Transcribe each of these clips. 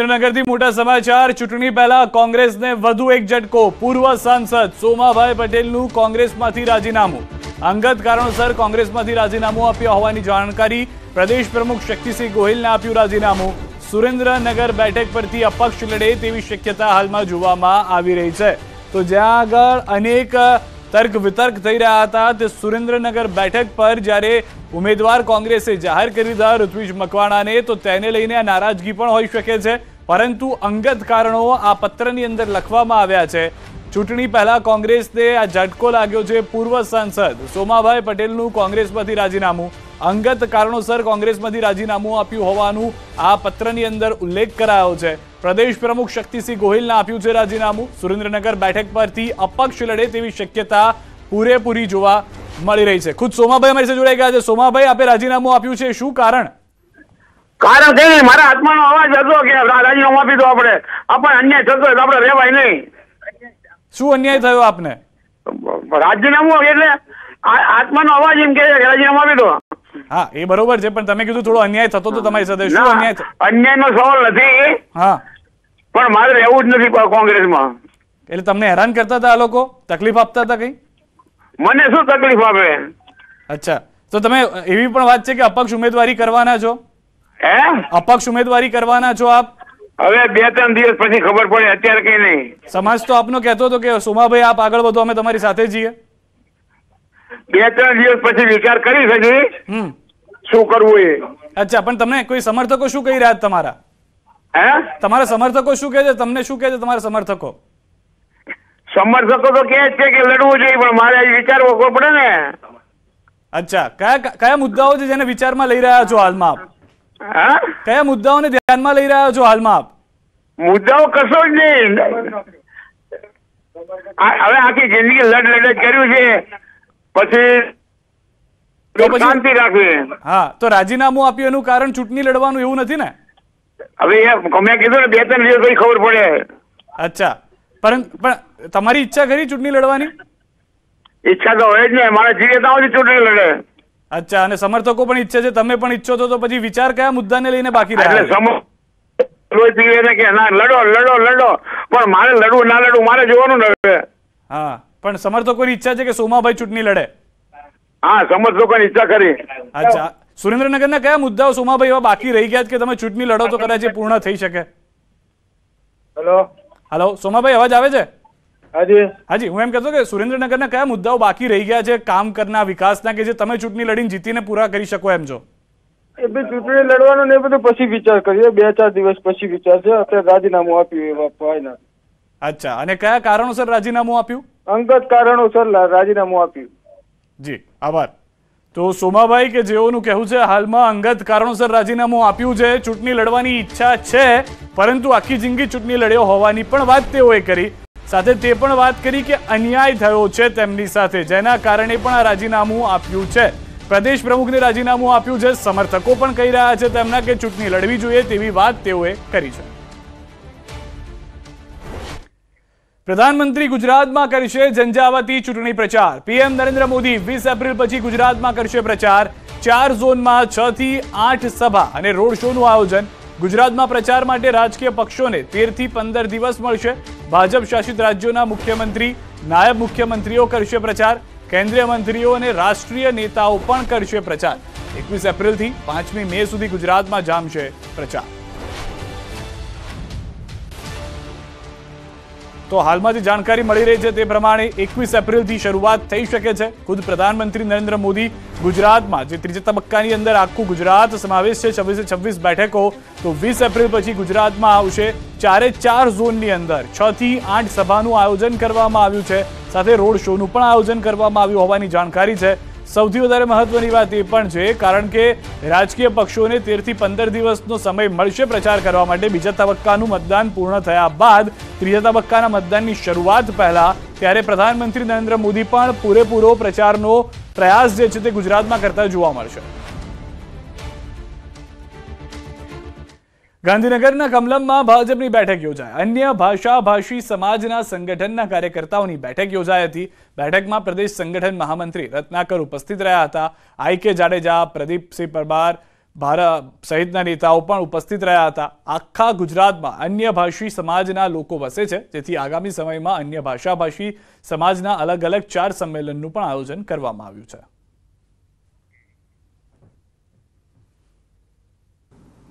સુરેન્દ્રનગરથી મોટા સમાચાર ચૂંટણી પહેલા કોંગ્રેસને વધુ એક ઝટકો પૂર્વ સાંસદ સોમાભાઈ પટેલનું કોંગ્રેસમાંથી રાજીનામું અંગત કારણોસર કોંગ્રેસમાંથી રાજીનામું આપ્યું હોવાની જાણકારી પ્રદેશ પ્રમુખ શક્તિસિંહ ગોહિલને આપ્યું રાજીનામું સુરેન્દ્રનગર બેઠક પરથી અપક્ષ લડે તેવી શક્યતા હાલમાં જોવામાં આવી રહી છે તો જ્યાં આગળ અનેક તર્ક વિતર્ક થઈ રહ્યા હતા તે સુરેન્દ્રનગર બેઠક પર જ્યારે ઉમેદવાર કોંગ્રેસે જાહેર કરી દીધા ઋત્વિજ મકવાણાને તો તેને લઈને આ નારાજગી પણ હોઈ શકે છે પરંતુ અંગત કારણો આ પત્રની અંદર લખવામાં આવ્યા છે ચૂંટણી પહેલા કોંગ્રેસને આ ઝટકો લાગ્યો છે પૂર્વ સાંસદ સોમાભાઈ પટેલનું કોંગ્રેસમાંથી રાજીનામું અંગત કારણોસર કોંગ્રેસમાંથી રાજીનામું આપ્યું હોવાનું આ પત્રની અંદર ઉલ્લેખ કરાયો છે પ્રદેશ પ્રમુખ શક્તિસિંહ ગોહિલને આપ્યું છે રાજીનામું સુરેન્દ્રનગર બેઠક પરથી અપક્ષ લડે તેવી શક્યતા પૂરેપૂરી જોવા મળી રહી છે ખુદ સોમાભાઈ અમારી સાથે જોડાઈ ગયા છે સોમાભાઈ આપે રાજીનામું આપ્યું છે શું કારણ કારણ કે નહીં મારા હાથમાં અવાજ હતો કે રાજીનામું આપી દો આપણે આપણે અન્યાય થતો હોય તો આપણે રહેવાય નહીં શું અન્યાય થયો આપને રાજીનામું એટલે આત્માનો અવાજ એમ કે રાજીનામું આપી દો હા એ બરોબર છે પણ તમે કીધું થોડો અન્યાય થતો તો તમારી સાથે શું અન્યાય નો સવાલ નથી હા પણ મારે રહેવું જ નથી કોંગ્રેસમાં એટલે તમને હેરાન કરતા હતા આ લોકો તકલીફ આપતા હતા કઈ મને શું તકલીફ આપે અચ્છા તો તમે એવી પણ વાત છે કે અપક્ષ ઉમેદવારી કરવાના છો હે અપક્ષ ઉમેદવારી કરવાના છો આપ હવે બે ત્રણ દિવસ પછી ખબર પડે અત્યારે કઈ નહીં સમાજ તો આપનો કહેતો હતો કે સુમાભાઈ આપ આગળ વધો અમે તમારી સાથે છીએ બે ત્રણ દિવસ પછી વિચાર કરી હજી શું કરવું એ અચ્છા પણ તમને કોઈ સમર્થકો શું કહી રહ્યા તમારા હે તમારા સમર્થકો શું કહે છે તમને શું કહે છે તમારા સમર્થકો સમર્થકો તો કહે છે કે લડવું જોઈએ પણ મારે વિચારવો પડે ને અચ્છા કયા કયા મુદ્દાઓ છે જેને વિચારમાં લઈ રહ્યા છો હાલમાં આપ કયા મુદ્દાઓને ધ્યાનમાં લઈ રહ્યા છો હાલમાં આપ મુદ્દાઓ કશો જ નહીં હવે આખી જિંદગી લડ લડ કર્યું છે પછી શાંતિ રાખવી હા તો રાજીનામું આપ્યું એનું કારણ ચૂંટણી લડવાનું એવું નથી ને હવે મેં કીધું ને બે ત્રણ દિવસ પછી ખબર પડે અચ્છા પણ પણ તમારી ઈચ્છા કરી ચૂંટણી લડવાની ઈચ્છા તો હોય જ ને મારે જીવે તો ચૂંટણી લડે અચ્છા અને સમર્થકો પણ ઈચ્છે છે તમે પણ ઈચ્છો છો તો પછી વિચાર કયા મુદ્દાને લઈને બાકી રહ્યા લડો લડો લડો પણ મારે લડવું ના લડવું મારે જોવાનું હા પણ સમર્થકોની ઈચ્છા છે કે સોમાભાઈ ચૂંટણી લડે હા સમર્થકોની ઈચ્છા કરી અચ્છા સુરેન્દ્રનગર ના કયા મુદ્દાઓ સોમાભાઈ એવા બાકી રહી ગયા કે તમે ચૂંટણી લડો તો કદાચ પૂર્ણ થઈ શકે હેલો હેલો સોમાભાઈ અવાજ આવે છે હાજી હું એમ કહેતો કે સુરેન્દ્રનગરના કયા મુદ્દાઓ બાકી રહી ગયા છે કામ કરના વિકાસના કે જે તમે ચૂંટણી લડીને જીતીને પૂરા કરી શકો એમ છો એ બે ચૂંટણી લડવાનો ને એ બધું પછી વિચાર કરીએ બે ચાર દિવસ પછી વિચાર અત્યારે રાજીનામું આપ્યું એ ફાઈનલ અચ્છા અને કયા કારણોસર રાજીનામું આપ્યું અંગત કારણોસર રાજીનામું આપ્યું જી આભાર તો સોમાભાઈ કે જેઓનું કહેવું છે હાલમાં અંગત કારણોસર રાજીનામું આપ્યું છે ચૂંટણી લડવાની ઈચ્છા છે પરંતુ આખી જિંદગી ચૂંટણી લડ્યો હોવાની પણ વાત તેઓએ કરી સાથે તે પણ વાત કરી કે અન્યાય થયો છે તેમની સાથે જેના કારણે પણ આ રાજીનામું આપ્યું છે પ્રદેશ પ્રમુખને રાજીનામું આપ્યું છે સમર્થકો પણ કહી રહ્યા છે તેમના કે ચૂંટણી લડવી જોઈએ તેવી વાત તેઓએ કરી છે પ્રધાનમંત્રી ગુજરાતમાં કરશે ઝંઝાવાતી ચૂંટણી પ્રચાર પીએમ નરેન્દ્ર મોદી વીસ એપ્રિલ પછી ગુજરાતમાં કરશે પ્રચાર ચાર ઝોનમાં છ થી આઠ સભા અને રોડ શો નું આયોજન ગુજરાતમાં પ્રચાર માટે રાજકીય પક્ષોને તેરથી પંદર દિવસ મળશે ભાજપ શાસિત રાજ્યોના મુખ્યમંત્રી નાયબ મુખ્યમંત્રીઓ કરશે પ્રચાર કેન્દ્રીય મંત્રીઓ અને રાષ્ટ્રીય નેતાઓ પણ કરશે પ્રચાર એકવીસ એપ્રિલથી પાંચમી મે સુધી ગુજરાતમાં જામશે પ્રચાર તો હાલમાં જે જાણકારી મળી રહી છે તે પ્રમાણે એકવીસ એપ્રિલથી શરૂઆત થઈ શકે છે ખુદ પ્રધાનમંત્રી નરેન્દ્ર મોદી ગુજરાતમાં જે ત્રીજા તબક્કાની અંદર આખું ગુજરાત સમાવેશ છે છવ્વીસે છવ્વીસ બેઠકો તો વીસ એપ્રિલ પછી ગુજરાતમાં આવશે ચારે ચાર ઝોનની અંદર છ થી આઠ સભાનું આયોજન કરવામાં આવ્યું છે સાથે રોડ શોનું પણ આયોજન કરવામાં આવ્યું હોવાની જાણકારી છે સૌથી વધારે મહત્વની વાત એ પણ છે કારણ કે રાજકીય પક્ષોને તેરથી પંદર દિવસનો સમય મળશે પ્રચાર કરવા માટે બીજા તબક્કાનું મતદાન પૂર્ણ થયા બાદ ત્રીજા તબક્કાના મતદાનની શરૂઆત પહેલા ત્યારે પ્રધાનમંત્રી નરેન્દ્ર મોદી પણ પૂરેપૂરો પ્રચારનો પ્રયાસ જે છે તે ગુજરાતમાં કરતા જોવા મળશે ગાંધીનગરના કમલમમાં ભાજપની બેઠક યોજાઈ અન્ય ભાષા ભાષી સમાજના સંગઠનના કાર્યકર્તાઓની બેઠક યોજાઈ હતી બેઠકમાં પ્રદેશ સંગઠન મહામંત્રી રત્નાકર ઉપસ્થિત રહ્યા હતા આઈ કે જાડેજા પ્રદીપસિંહ પરમાર ભારત સહિતના નેતાઓ પણ ઉપસ્થિત રહ્યા હતા આખા ગુજરાતમાં અન્ય ભાષી સમાજના લોકો વસે છે જેથી આગામી સમયમાં અન્ય ભાષા ભાષી સમાજના અલગ અલગ ચાર સંમેલનનું પણ આયોજન કરવામાં આવ્યું છે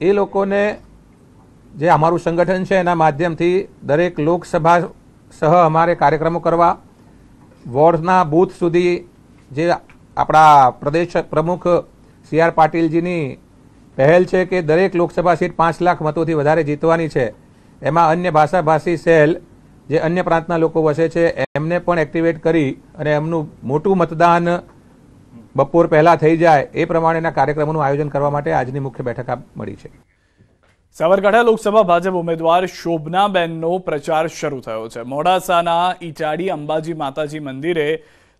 એ લોકોને જે અમારું સંગઠન છે એના માધ્યમથી દરેક લોકસભા સહ અમારે કાર્યક્રમો કરવા વોર્ડના બૂથ સુધી જે આપણા પ્રદેશ પ્રમુખ સી આર પાટીલજીની પહેલ છે કે દરેક લોકસભા સીટ પાંચ લાખ મતોથી વધારે જીતવાની છે એમાં અન્ય ભાષાભાષી સેલ જે અન્ય પ્રાંતના લોકો વસે છે એમને પણ એક્ટિવેટ કરી અને એમનું મોટું મતદાન બપોર પહેલાં થઈ જાય એ પ્રમાણેના કાર્યક્રમોનું આયોજન કરવા માટે આજની મુખ્ય બેઠક મળી છે સાવરકાંઠા લોકસભા ભાજપ ઉમેદવાર શોભનાબેનનો પ્રચાર શરૂ થયો છે મોડાસાના ઇટાડી અંબાજી માતાજી મંદિરે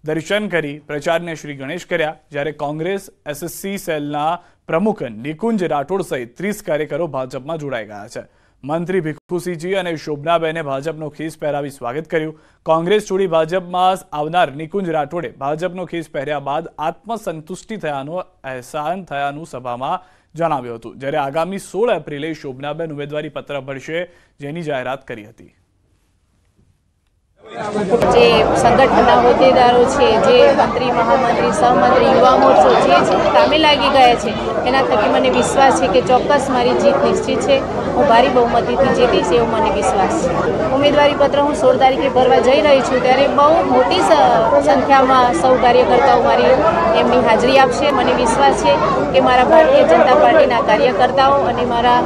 દર્શન કરી પ્રચારને શ્રી ગણેશ કર્યા જ્યારે કોંગ્રેસ એસએસસી સેલના પ્રમુખ નિકુંજ રાઠોડ સહિત ત્રીસ કાર્યકરો ભાજપમાં જોડાઈ ગયા છે મંત્રી ભીખુસિંહજી અને શોભનાબેને ભાજપનો ખીસ પહેરાવી સ્વાગત કર્યું કોંગ્રેસ છોડી ભાજપમાં આવનાર નિકુંજ રાઠોડે ભાજપનો ખીસ પહેર્યા બાદ આત્મસંતુષ્ટિ થયાનો અહેસાન થયાનું સભામાં જણાવ્યું હતું જ્યારે આગામી સોળ એપ્રિલે શોભનાબેન ઉમેદવારી પત્ર ભરશે જેની જાહેરાત કરી હતી જે સંગઠનના હોદ્દેદારો છે જે મંત્રી મહામંત્રી સહમંત્રી યુવા મોરચો જે કામે લાગી ગયા છે એના થકી મને વિશ્વાસ છે કે ચોક્કસ મારી જીત નિશ્ચિત છે હું ભારી બહુમતીથી જીતીશ એવો મને વિશ્વાસ છે ઉમેદવારી પત્ર હું સોળ તારીખે ભરવા જઈ રહી છું ત્યારે બહુ મોટી સંખ્યામાં સૌ કાર્યકર્તાઓ મારી એમની હાજરી આપશે મને વિશ્વાસ છે કે મારા ભારતીય જનતા પાર્ટીના કાર્યકર્તાઓ અને મારા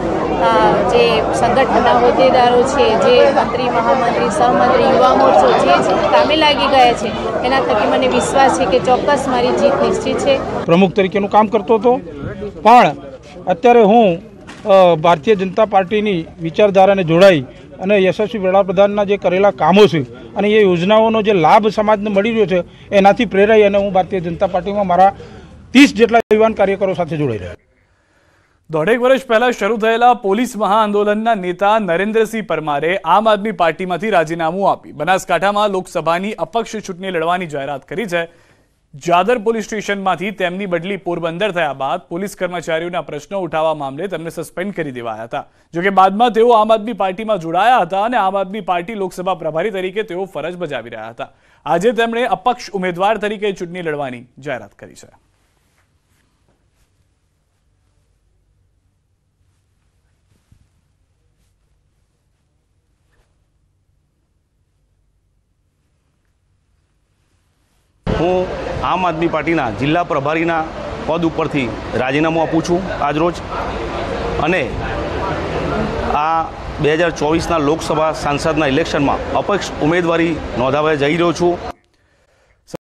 જે સંગઠનના હોદ્દેદારો છે જે મંત્રી મહામંત્રી સહમંત્રી યુવા મોરચો જે છે કામે લાગી ગયા છે એના થકી મને વિશ્વાસ છે કે ચોક્કસ મારી જીત નિશ્ચિત છે પ્રમુખ તરીકેનું કામ કરતો હતો પણ અત્યારે હું ભારતીય જનતા પાર્ટીની વિચારધારાને જોડાઈ અને યશસ્વી વડાપ્રધાનના જે કરેલા કામો છે અને એ યોજનાઓનો જે લાભ સમાજને મળી રહ્યો છે એનાથી પ્રેરાઈ અને હું ભારતીય જનતા પાર્ટીમાં મારા તીસ જેટલા યુવાન કાર્યકરો સાથે જોડાઈ રહ્યા દોઢેક વર્ષ પહેલા શરૂ થયેલા પોલીસ મહાઆંદોલનના નેતા નરેન્દ્રસિંહ પરમારે આમ આદમી પાર્ટીમાંથી રાજીનામું આપી બનાસકાંઠામાં લોકસભાની અપક્ષ ચૂંટણી લડવાની જાહેરાત કરી છે જાદર પોલીસ સ્ટેશનમાંથી તેમની બદલી પોરબંદર થયા બાદ પોલીસ કર્મચારીઓના પ્રશ્નો ઉઠાવવા મામલે તેમને સસ્પેન્ડ કરી દેવાયા હતા જોકે બાદમાં તેઓ આમ આદમી પાર્ટીમાં જોડાયા હતા અને આમ આદમી પાર્ટી લોકસભા પ્રભારી તરીકે તેઓ ફરજ બજાવી રહ્યા હતા આજે તેમણે અપક્ષ ઉમેદવાર તરીકે ચૂંટણી લડવાની જાહેરાત કરી છે હું આમ આદમી પાર્ટીના જિલ્લા પ્રભારીના પદ ઉપરથી રાજીનામું આપું છું આજરોજ અને આ બે હજાર ચોવીસના લોકસભા સાંસદના ઇલેક્શનમાં અપક્ષ ઉમેદવારી નોંધાવવા જઈ રહ્યો છું